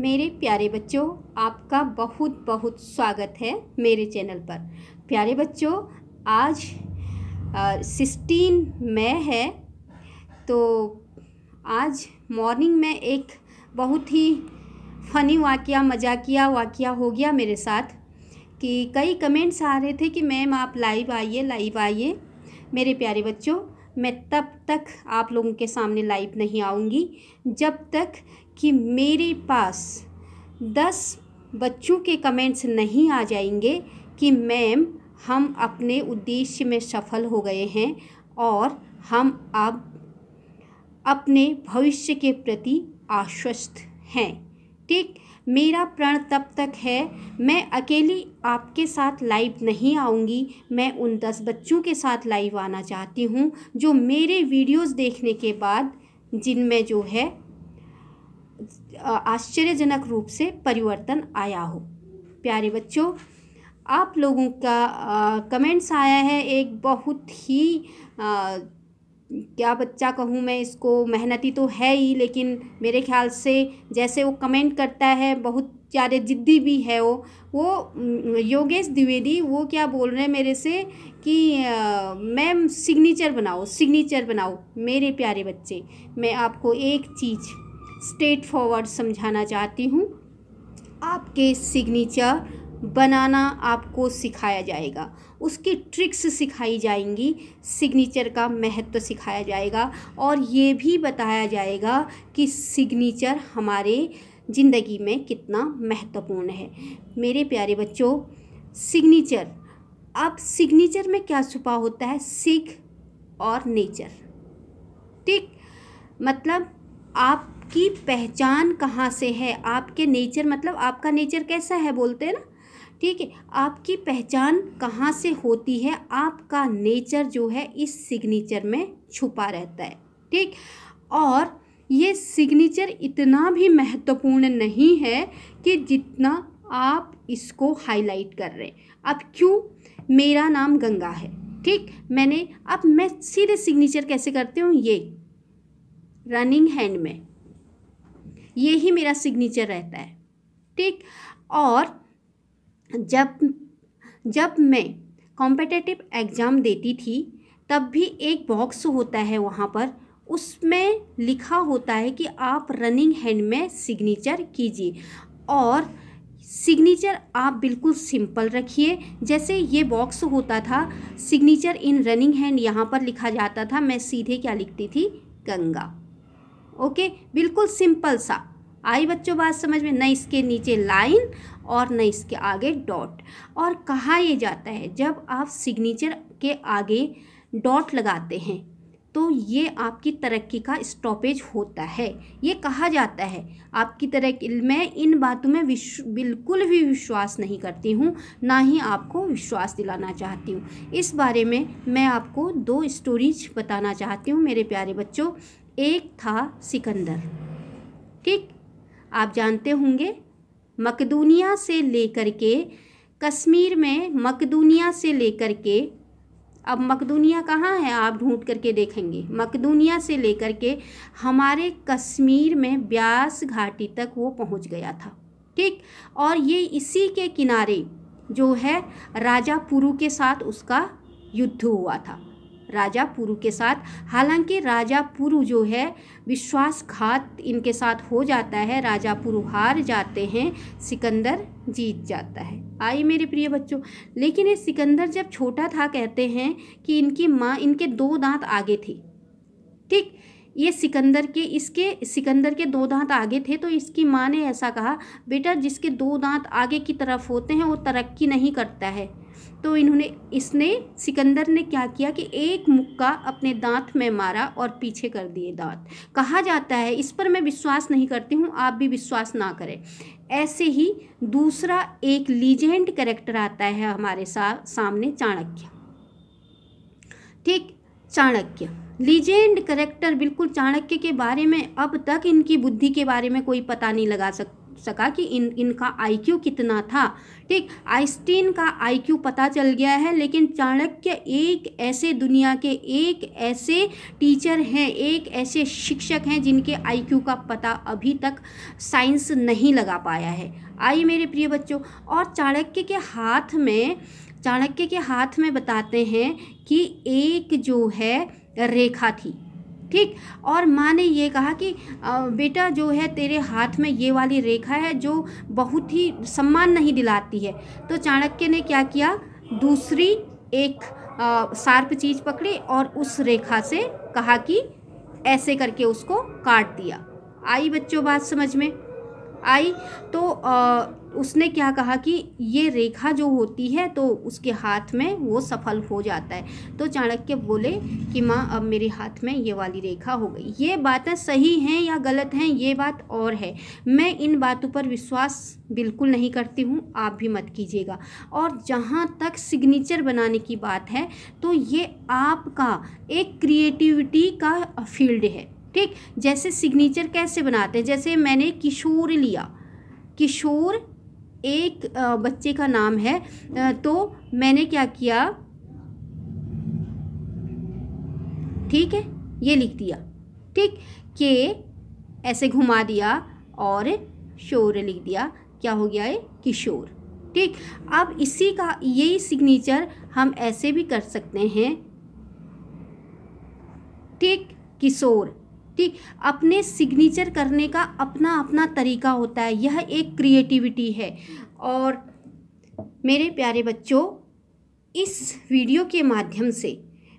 मेरे प्यारे बच्चों आपका बहुत बहुत स्वागत है मेरे चैनल पर प्यारे बच्चों आज सिक्सटीन मई है तो आज मॉर्निंग में एक बहुत ही फ़नी वाक़ मजाकिया वाक़ हो गया मेरे साथ कि कई कमेंट्स आ रहे थे कि मैम आप लाइव आइए लाइव आइए मेरे प्यारे बच्चों मैं तब तक आप लोगों के सामने लाइव नहीं आऊँगी जब तक कि मेरे पास दस बच्चों के कमेंट्स नहीं आ जाएंगे कि मैम हम अपने उद्देश्य में सफल हो गए हैं और हम अब अपने भविष्य के प्रति आश्वस्त हैं ठीक मेरा प्रण तब तक है मैं अकेली आपके साथ लाइव नहीं आऊँगी मैं उन दस बच्चों के साथ लाइव आना चाहती हूँ जो मेरे वीडियोस देखने के बाद जिनमें जो है आश्चर्यजनक रूप से परिवर्तन आया हो प्यारे बच्चों आप लोगों का आ, कमेंट्स आया है एक बहुत ही आ, क्या बच्चा कहूँ मैं इसको मेहनती तो है ही लेकिन मेरे ख्याल से जैसे वो कमेंट करता है बहुत ज़्यादा ज़िद्दी भी है वो वो योगेश द्विवेदी वो क्या बोल रहे हैं मेरे से कि मैम सिग्नेचर बनाओ सिग्नेचर बनाओ मेरे प्यारे बच्चे मैं आपको एक चीज़ स्ट्रेट फॉरवर्ड समझाना चाहती हूँ आपके सिग्नेचर बनाना आपको सिखाया जाएगा उसकी ट्रिक्स सिखाई जाएंगी सिग्नेचर का महत्व सिखाया जाएगा और ये भी बताया जाएगा कि सिग्नेचर हमारे ज़िंदगी में कितना महत्वपूर्ण है मेरे प्यारे बच्चों सिग्नेचर अब सिग्नेचर में क्या छुपा होता है सिग और नेचर ठीक मतलब आप आपकी पहचान कहाँ से है आपके नेचर मतलब आपका नेचर कैसा है बोलते हैं ना ठीक है आपकी पहचान कहाँ से होती है आपका नेचर जो है इस सिग्नेचर में छुपा रहता है ठीक और ये सिग्नेचर इतना भी महत्वपूर्ण नहीं है कि जितना आप इसको हाईलाइट कर रहे हैं अब क्यों मेरा नाम गंगा है ठीक मैंने अब मैं सीधे सिग्नेचर कैसे करती हूँ ये रनिंग हैंड में ये ही मेरा सिग्नेचर रहता है ठीक और जब जब मैं कॉम्पिटेटिव एग्ज़ाम देती थी तब भी एक बॉक्स होता है वहाँ पर उसमें लिखा होता है कि आप रनिंग हैंड में सिग्नेचर कीजिए और सिग्नेचर आप बिल्कुल सिंपल रखिए जैसे ये बॉक्स होता था सिग्नेचर इन रनिंग हैंड यहाँ पर लिखा जाता था मैं सीधे क्या लिखती थी गंगा ओके बिल्कुल सिंपल सा आई बच्चों बात समझ में न इसके नीचे लाइन और न इसके आगे डॉट और कहा यह जाता है जब आप सिग्नेचर के आगे डॉट लगाते हैं तो ये आपकी तरक्की का स्टॉपेज होता है ये कहा जाता है आपकी तरक्की मैं इन बातों में विश्व बिल्कुल भी विश्वास नहीं करती हूँ ना ही आपको विश्वास दिलाना चाहती हूँ इस बारे में मैं आपको दो स्टोरीज बताना चाहती हूँ मेरे प्यारे बच्चों एक था सिकंदर ठीक आप जानते होंगे मकदूनिया से लेकर के कश्मीर में मकदूनिया से लेकर के अब मकदूनिया कहाँ है आप ढूंढ करके देखेंगे मकदूनिया से लेकर के हमारे कश्मीर में ब्यास घाटी तक वो पहुंच गया था ठीक और ये इसी के किनारे जो है राजा पुरु के साथ उसका युद्ध हुआ था राजा पुरु के साथ हालांकि राजा पुरु जो है विश्वासघात इनके साथ हो जाता है राजा पुरु हार जाते हैं सिकंदर जीत जाता है आई मेरे प्रिय बच्चों लेकिन ये सिकंदर जब छोटा था कहते हैं कि इनकी माँ इनके दो दांत आगे थी ठीक ये सिकंदर के इसके सिकंदर के दो दांत आगे थे तो इसकी माँ ने ऐसा कहा बेटा जिसके दो दांत आगे की तरफ होते हैं वो तरक्की नहीं करता है तो इन्होंने इसने सिकंदर ने क्या किया कि एक मुक्का अपने दांत में मारा और पीछे कर दिए दांत कहा जाता है इस पर मैं विश्वास नहीं करती हूँ आप भी विश्वास ना करें ऐसे ही दूसरा एक लीजेंड करेक्टर आता है हमारे सा, सामने चाणक्य ठीक चाणक्य लीजेंड करेक्टर बिल्कुल चाणक्य के बारे में अब तक इनकी बुद्धि के बारे में कोई पता नहीं लगा सक सका कि इन इनका आईक्यू कितना था ठीक आइंस्टीन का आईक्यू पता चल गया है लेकिन चाणक्य एक ऐसे दुनिया के एक ऐसे टीचर हैं एक ऐसे शिक्षक हैं जिनके आईक्यू का पता अभी तक साइंस नहीं लगा पाया है आई मेरे प्रिय बच्चों और चाणक्य के हाथ में चाणक्य के हाथ में बताते हैं कि एक जो है रेखा थी ठीक और माँ ने ये कहा कि बेटा जो है तेरे हाथ में ये वाली रेखा है जो बहुत ही सम्मान नहीं दिलाती है तो चाणक्य ने क्या किया दूसरी एक शार्प चीज़ पकड़ी और उस रेखा से कहा कि ऐसे करके उसको काट दिया आई बच्चों बात समझ में आई तो आ, उसने क्या कहा कि ये रेखा जो होती है तो उसके हाथ में वो सफल हो जाता है तो चाणक्य बोले कि माँ अब मेरे हाथ में ये वाली रेखा हो गई ये बातें सही हैं या गलत हैं ये बात और है मैं इन बातों पर विश्वास बिल्कुल नहीं करती हूँ आप भी मत कीजिएगा और जहाँ तक सिग्नेचर बनाने की बात है तो ये आपका एक क्रिएटिविटी का फील्ड है ठीक जैसे सिग्नेचर कैसे बनाते हैं जैसे मैंने किशोर लिया किशोर एक बच्चे का नाम है तो मैंने क्या किया ठीक है ये लिख दिया ठीक के ऐसे घुमा दिया और शोर लिख दिया क्या हो गया ये किशोर ठीक अब इसी का यही सिग्नेचर हम ऐसे भी कर सकते हैं ठीक किशोर ठीक अपने सिग्नेचर करने का अपना अपना तरीका होता है यह एक क्रिएटिविटी है और मेरे प्यारे बच्चों इस वीडियो के माध्यम से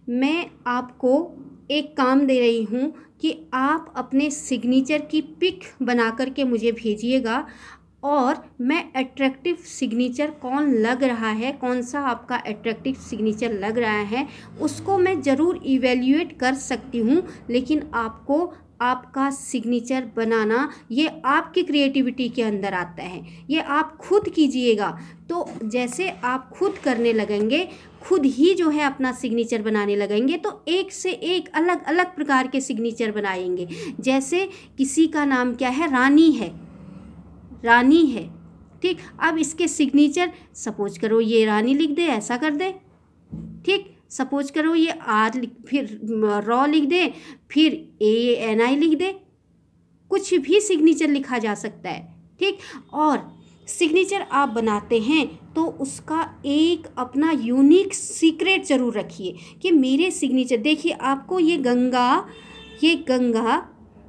मैं आपको एक काम दे रही हूँ कि आप अपने सिग्नेचर की पिक बना कर के मुझे भेजिएगा और मैं अट्रैक्टिव सिग्नेचर कौन लग रहा है कौन सा आपका अट्रैक्टिव सिग्नेचर लग रहा है उसको मैं ज़रूर इवेल्यूएट कर सकती हूँ लेकिन आपको आपका सिग्नेचर बनाना ये आपकी क्रिएटिविटी के अंदर आता है ये आप खुद कीजिएगा तो जैसे आप खुद करने लगेंगे खुद ही जो है अपना सिग्नेचर बनाने लगेंगे तो एक से एक अलग अलग प्रकार के सिग्नेचर बनाएंगे जैसे किसी का नाम क्या है रानी है रानी है ठीक अब इसके सिग्नेचर सपोज करो ये रानी लिख दे ऐसा कर दे ठीक सपोज करो ये आर लिख फिर रॉ लिख दे फिर ए एन आई लिख दे कुछ भी सिग्नेचर लिखा जा सकता है ठीक और सिग्नेचर आप बनाते हैं तो उसका एक अपना यूनिक सीक्रेट जरूर रखिए कि मेरे सिग्नेचर देखिए आपको ये गंगा ये गंगा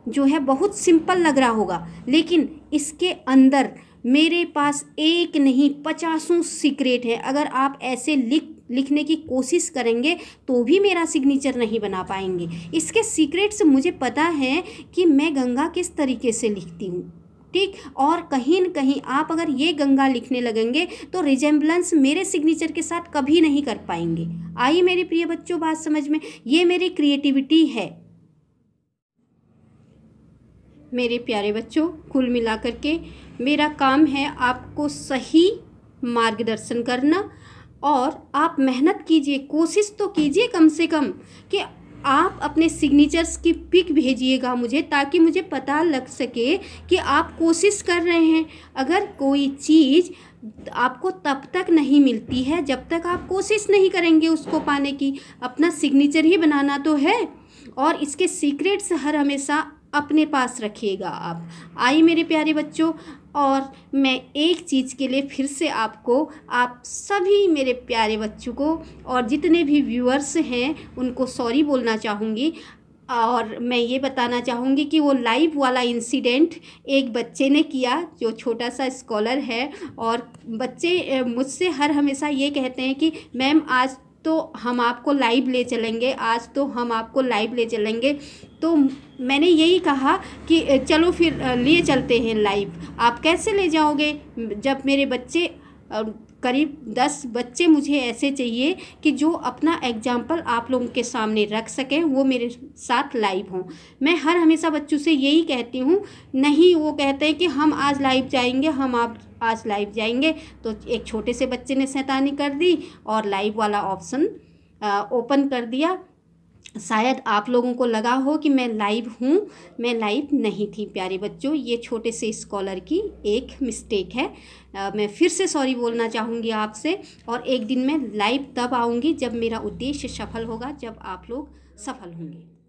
जो है बहुत सिंपल लग रहा होगा लेकिन इसके अंदर मेरे पास एक नहीं पचासों सीक्रेट है अगर आप ऐसे लिख लिखने की कोशिश करेंगे तो भी मेरा सिग्नेचर नहीं बना पाएंगे इसके सीक्रेट से मुझे पता है कि मैं गंगा किस तरीके से लिखती हूँ ठीक और कहीं न कहीं आप अगर ये गंगा लिखने लगेंगे तो रिजेम्बलेंस मेरे सिग्नेचर के साथ कभी नहीं कर पाएंगे आई मेरे प्रिय बच्चों बात समझ में ये मेरी क्रिएटिविटी है मेरे प्यारे बच्चों कुल मिलाकर के मेरा काम है आपको सही मार्गदर्शन करना और आप मेहनत कीजिए कोशिश तो कीजिए कम से कम कि आप अपने सिग्नेचर्स की पिक भेजिएगा मुझे ताकि मुझे पता लग सके कि आप कोशिश कर रहे हैं अगर कोई चीज़ आपको तब तक नहीं मिलती है जब तक आप कोशिश नहीं करेंगे उसको पाने की अपना सिग्नेचर ही बनाना तो है और इसके सीक्रेट्स हर हमेशा अपने पास रखिएगा आप आई मेरे प्यारे बच्चों और मैं एक चीज़ के लिए फिर से आपको आप सभी मेरे प्यारे बच्चों को और जितने भी व्यूअर्स हैं उनको सॉरी बोलना चाहूँगी और मैं ये बताना चाहूँगी कि वो लाइव वाला इंसिडेंट एक बच्चे ने किया जो छोटा सा स्कॉलर है और बच्चे मुझसे हर हमेशा ये कहते हैं कि मैम आज तो हम आपको लाइव ले चलेंगे आज तो हम आपको लाइव ले चलेंगे तो मैंने यही कहा कि चलो फिर लिए चलते हैं लाइव आप कैसे ले जाओगे जब मेरे बच्चे करीब दस बच्चे मुझे ऐसे चाहिए कि जो अपना एग्जाम्पल आप लोगों के सामने रख सकें वो मेरे साथ लाइव हों मैं हर हमेशा बच्चों से यही कहती हूँ नहीं वो कहते हैं कि हम आज लाइव जाएंगे हम आप आज लाइव जाएंगे तो एक छोटे से बच्चे ने शैतानी कर दी और लाइव वाला ऑप्शन ओपन कर दिया शायद आप लोगों को लगा हो कि मैं लाइव हूँ मैं लाइव नहीं थी प्यारे बच्चों ये छोटे से स्कॉलर की एक मिस्टेक है आ, मैं फिर से सॉरी बोलना चाहूँगी आपसे और एक दिन मैं लाइव तब आऊँगी जब मेरा उद्देश्य सफल होगा जब आप लोग सफल होंगे